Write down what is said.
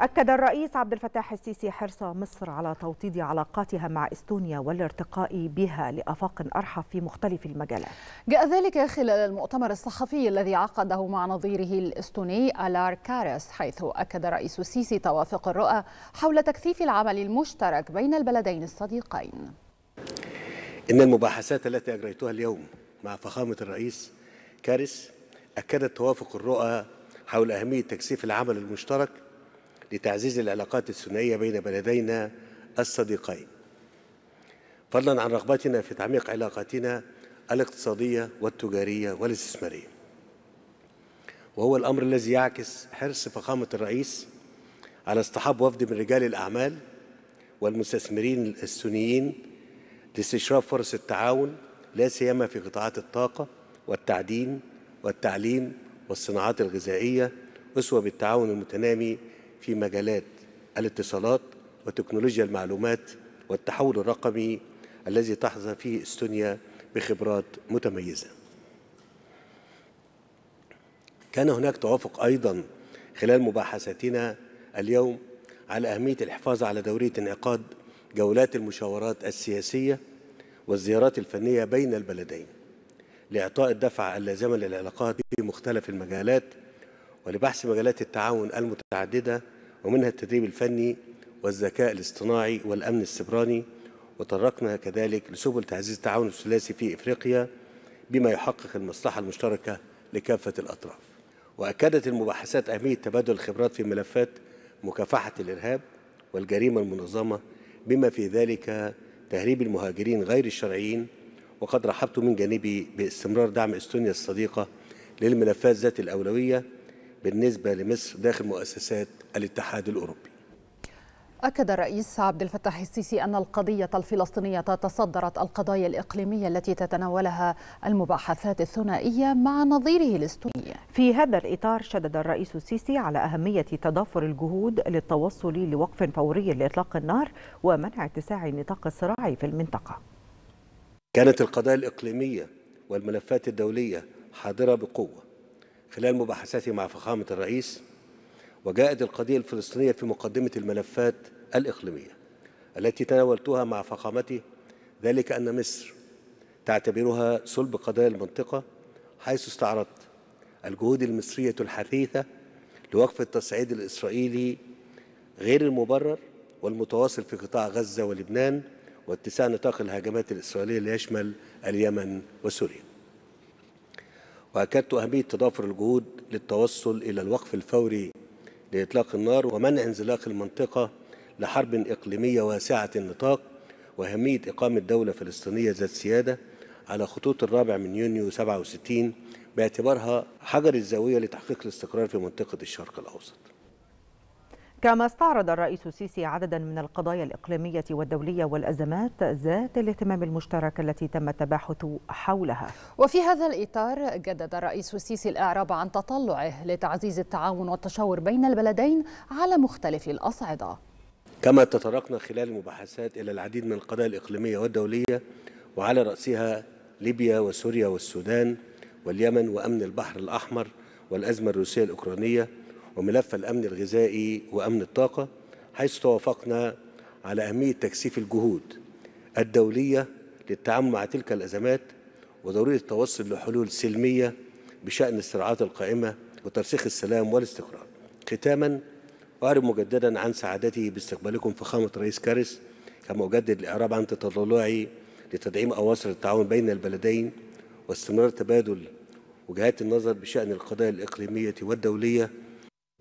أكد الرئيس عبد الفتاح السيسي حرص مصر على توطيد علاقاتها مع استونيا والارتقاء بها لآفاق أرحب في مختلف المجالات. جاء ذلك خلال المؤتمر الصحفي الذي عقده مع نظيره الاستوني ألار كارس حيث أكد الرئيس السيسي توافق الرؤى حول تكثيف العمل المشترك بين البلدين الصديقين. إن المباحثات التي أجريتها اليوم مع فخامة الرئيس كارس أكدت توافق الرؤى حول أهمية تكثيف العمل المشترك لتعزيز العلاقات الثنائية بين بلدينا الصديقين فضلا عن رغبتنا في تعميق علاقاتنا الاقتصادية والتجارية والاستثمارية وهو الأمر الذي يعكس حرص فخامة الرئيس على اصطحاب وفد من رجال الأعمال والمستثمرين السنيين لاستشراف فرص التعاون لا سيما في قطاعات الطاقة والتعدين والتعليم والصناعات الغذائية أسوة بالتعاون المتنامي في مجالات الاتصالات وتكنولوجيا المعلومات والتحول الرقمي الذي تحظى فيه استونيا بخبرات متميزة كان هناك توافق أيضا خلال مباحثاتنا اليوم على أهمية الحفاظ على دورية انعقاد جولات المشاورات السياسية والزيارات الفنية بين البلدين لإعطاء الدفع اللازمة للعلاقات في مختلف المجالات ولبحث مجالات التعاون المتعددة ومنها التدريب الفني والذكاء الاصطناعي والأمن السبراني وطرقنا كذلك لسبل تعزيز التعاون الثلاثي في إفريقيا بما يحقق المصلحة المشتركة لكافة الأطراف وأكدت المباحثات أهمية تبادل الخبرات في ملفات مكافحة الإرهاب والجريمة المنظمة بما في ذلك تهريب المهاجرين غير الشرعيين وقد رحبت من جانبي باستمرار دعم استونيا الصديقة للملفات ذات الأولوية بالنسبة لمصر داخل مؤسسات الاتحاد الأوروبي أكد الرئيس عبد الفتاح السيسي أن القضية الفلسطينية تصدرت القضايا الإقليمية التي تتناولها المباحثات الثنائية مع نظيره الاستونية في هذا الإطار شدد الرئيس السيسي على أهمية تضافر الجهود للتوصل لوقف فوري لإطلاق النار ومنع اتساع نطاق الصراع في المنطقة. كانت القضايا الإقليمية والملفات الدولية حاضرة بقوة خلال مباحثاتي مع فخامة الرئيس وجاءت القضية الفلسطينية في مقدمة الملفات الإقليمية التي تناولتها مع فخامته ذلك أن مصر تعتبرها صلب قضايا المنطقة حيث استعرضت الجهود المصرية الحثيثة لوقف التصعيد الإسرائيلي غير المبرر والمتواصل في قطاع غزة ولبنان واتساع نطاق الهجمات الإسرائيلية ليشمل اليمن وسوريا وأكدت أهمية تضافر الجهود للتوصل إلى الوقف الفوري لإطلاق النار ومنع انزلاق المنطقة لحرب إقليمية واسعة النطاق وأهمية إقامة دولة فلسطينية ذات سيادة على خطوط الرابع من يونيو 67 باعتبارها حجر الزاوية لتحقيق الاستقرار في منطقة الشرق الأوسط كما استعرض الرئيس السيسي عددا من القضايا الإقليمية والدولية والأزمات ذات الاهتمام المشترك التي تم التباحث حولها وفي هذا الإطار جدد الرئيس السيسي الإعراب عن تطلعه لتعزيز التعاون والتشاور بين البلدين على مختلف الأصعدة كما تطرقنا خلال المباحثات إلى العديد من القضايا الإقليمية والدولية وعلى رأسها ليبيا وسوريا والسودان واليمن وأمن البحر الأحمر والأزمة الروسية الأوكرانية وملف الأمن الغذائي وأمن الطاقة حيث توافقنا على أهمية تكثيف الجهود الدولية للتعامل مع تلك الأزمات وضرورة التوصل لحلول سلمية بشأن الصراعات القائمة وترسيخ السلام والاستقرار ختاما أعرب مجددا عن سعادتي باستقبالكم فخامة رئيس كارس كما أجدد الإعراب عن تطلعي لتدعيم أواصر التعاون بين البلدين واستمرار تبادل وجهات النظر بشأن القضايا الإقليمية والدولية